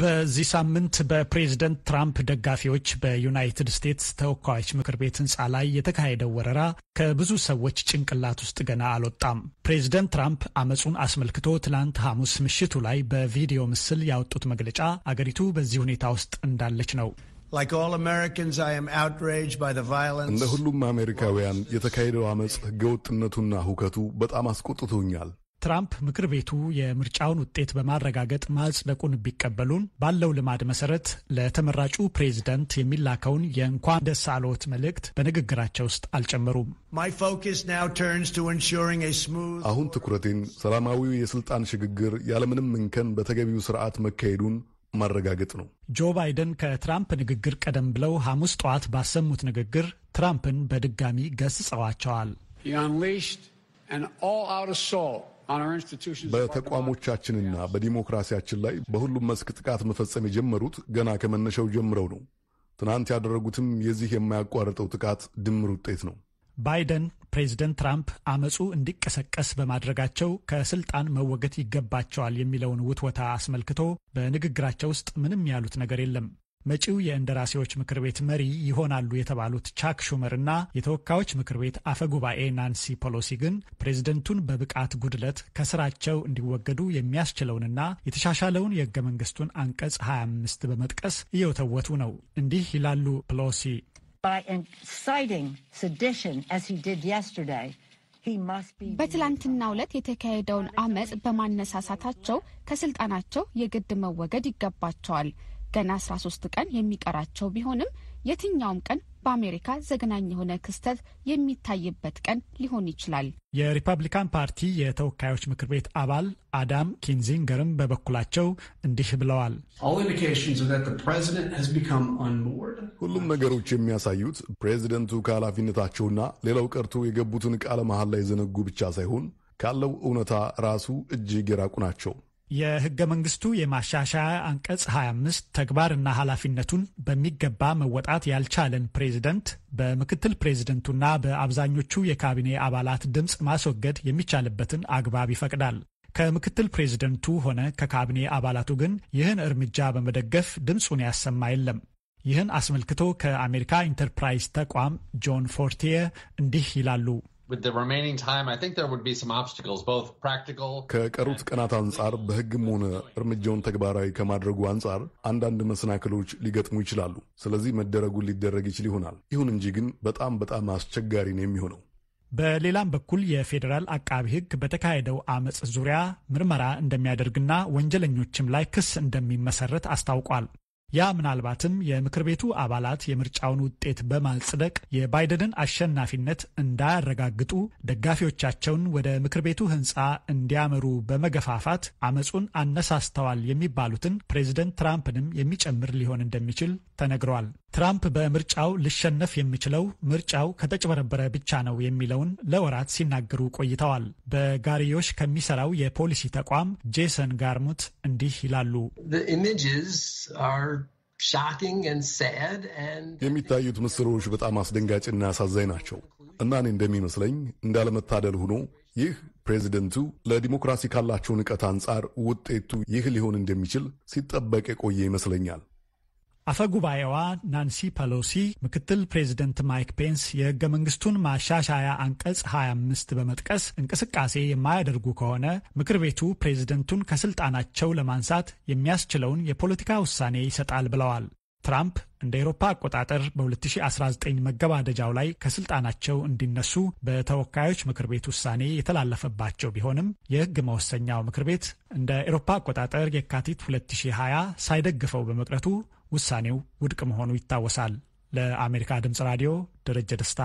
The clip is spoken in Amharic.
በዚህ ሳምንት በፕሬዝደንት ትራምፕ ደጋፊዎች በዩናይትድ ስቴትስ ተወካዮች ምክር ቤት ህንፃ ላይ የተካሄደው ወረራ ከብዙ ሰዎች ጭንቅላት ውስጥ ገና አልወጣም። ፕሬዝደንት ትራምፕ አመፁን አስመልክቶ ትላንት ሐሙስ ምሽቱ ላይ በቪዲዮ ምስል ያወጡት መግለጫ አገሪቱ በዚህ ሁኔታ ውስጥ እንዳለች ነው። እንደ ሁሉም አሜሪካውያን የተካሄደው አመፅ ህገወጥነቱና ሁከቱ በጣም አስቆጥቶኛል። ትራምፕ ምክር ቤቱ የምርጫውን ውጤት በማረጋገጥ ማጽደቁን ቢቀበሉን ባለው ልማድ መሰረት ለተመራጩ ፕሬዚደንት የሚላከውን የእንኳን ደስ አለዎት መልእክት በንግግራቸው ውስጥ አልጨመሩም። አሁን ትኩረቴን ሰላማዊው የስልጣን ሽግግር ያለምንም እንከን በተገቢው ስርዓት መካሄዱን ማረጋገጥ ነው። ጆ ባይደን ከትራምፕ ንግግር ቀደም ብለው ሐሙስ ጠዋት ባሰሙት ንግግር ትራምፕን በድጋሚ ገስጸዋቸዋል። በተቋሞቻችንና በዲሞክራሲያችን ላይ በሁሉም መስክ ጥቃት መፈጸም የጀመሩት ገና ከመነሻው ጀምረው ነው። ትናንት ያደረጉትም የዚህ የማያቋርጠው ጥቃት ድምር ውጤት ነው። ባይደን ፕሬዚደንት ትራምፕ አመፁ እንዲቀሰቀስ በማድረጋቸው ከስልጣን መወገት ይገባቸዋል የሚለውን ውትወታ አስመልክቶ በንግግራቸው ውስጥ ምንም ያሉት ነገር የለም። መጪው የእንደራሴዎች ምክር ቤት መሪ ይሆናሉ የተባሉት ቻክ እና የተወካዮች ምክር ቤት አፈ ጉባኤ ናንሲ ፖሎሲ ግን ፕሬዝደንቱን በብቃት ጉድለት ከስራቸው እንዲወገዱ የሚያስችለውንና የተሻሻለውን የህገ መንግስቱን አንቀጽ 25 በመጥቀስ እየወተወቱ ነው። እንዲህ ይላሉ ፕሎሲ በትላንትና ዕለት የተካሄደውን አመፅ በማነሳሳታቸው ከስልጣናቸው የግድ መወገድ ይገባቸዋል። ገና 13 ቀን የሚቀራቸው ቢሆንም የትኛውም ቀን በአሜሪካ ዘግናኝ የሆነ ክስተት የሚታይበት ቀን ሊሆን ይችላል። የሪፐብሊካን ፓርቲ የተወካዮች ምክር ቤት አባል አዳም ኪንዚንገርም በበኩላቸው እንዲህ ብለዋል። ሁሉም ነገሮች የሚያሳዩት ፕሬዚደንቱ ከኃላፊነታቸውና ሌላው ቀርቶ የገቡትን ቃለ መሐላ ላይ የዘነጉ ብቻ ሳይሆን ካለው እውነታ ራሱ እጅግ የራቁ ናቸው። የህገ መንግስቱ የማሻሻያ አንቀጽ 25 ተግባርና ኃላፊነቱን በሚገባ መወጣት ያልቻለን ፕሬዝደንት በምክትል ፕሬዝደንቱና በአብዛኞቹ የካቢኔ አባላት ድምፅ ማስወገድ የሚቻልበትን አግባብ ይፈቅዳል። ከምክትል ፕሬዝደንቱ ሆነ ከካቢኔ አባላቱ ግን ይህን እርምጃ በመደገፍ ድምፁን ያሰማ የለም። ይህን አስመልክቶ ከአሜሪካ ኢንተርፕራይዝ ተቋም ጆን ፎርቲየ እንዲህ ይላሉ። ከቀሩት ቀናት አንጻር በሕግም ሆነ እርምጃውን ተግባራዊ ከማድረጉ አንጻር አንዳንድ መሰናክሎች ሊገጥሙ ይችላሉ። ስለዚህ መደረጉን ሊደረግ ይችል ይሆናል። ይሁን እንጂ ግን በጣም በጣም አስቸጋሪ ነው የሚሆነው። በሌላም በኩል የፌዴራል አቃቢ ሕግ በተካሄደው አመፅ ዙሪያ ምርመራ እንደሚያደርግና ወንጀለኞችም ላይ ክስ እንደሚመሰረት አስታውቋል። ያ ምናልባትም የምክር ቤቱ አባላት የምርጫውን ውጤት በማጽደቅ የባይደንን አሸናፊነት እንዳያረጋግጡ ደጋፊዎቻቸውን ወደ ምክር ቤቱ ሕንፃ እንዲያመሩ በመገፋፋት አመፁን አነሳስተዋል የሚባሉትን ፕሬዚደንት ትራምፕንም የሚጨምር ሊሆን እንደሚችል ተነግሯል። ትራምፕ በምርጫው ልሸነፍ የሚችለው ምርጫው ከተጭበረበረ ብቻ ነው የሚለውን ለወራት ሲናገሩ ቆይተዋል። በጋሪዮሽ ከሚሰራው የፖሊሲ ተቋም ጄሰን ጋርሙት እንዲህ ይላሉ። የሚታዩት ምስሎች በጣም አስደንጋጭና አሳዛኝ ናቸው እና እኔ እንደሚመስለኝ እንዳለመታደል ሆኖ ይህ ፕሬዚደንቱ ለዲሞክራሲ ካላቸው ንቀት አንጻር ውጤቱ ይህ ሊሆን እንደሚችል ሲጠበቅ የቆየ ይመስለኛል። አፈ ጉባኤዋ ናንሲ ፐሎሲ ምክትል ፕሬዚደንት ማይክ ፔንስ የህገ መንግስቱን ማሻሻያ አንቀጽ 25 በመጥቀስ እንቅስቃሴ የማያደርጉ ከሆነ ምክር ቤቱ ፕሬዚደንቱን ከስልጣናቸው ለማንሳት የሚያስችለውን የፖለቲካ ውሳኔ ይሰጣል ብለዋል። ትራምፕ እንደ ኤሮፓ አቆጣጠር በ2019 መገባደጃው ላይ ከስልጣናቸው እንዲነሱ በተወካዮች ምክር ቤት ውሳኔ የተላለፈባቸው ቢሆንም የህግ መወሰኛው ምክር ቤት እንደ ኤሮፓ አቆጣጠር የካቲት 2020 ሳይደግፈው በመቅረቱ ውሳኔው ውድቅ መሆኑ ይታወሳል። ለአሜሪካ ድምፅ ራዲዮ ደረጀ ደስታ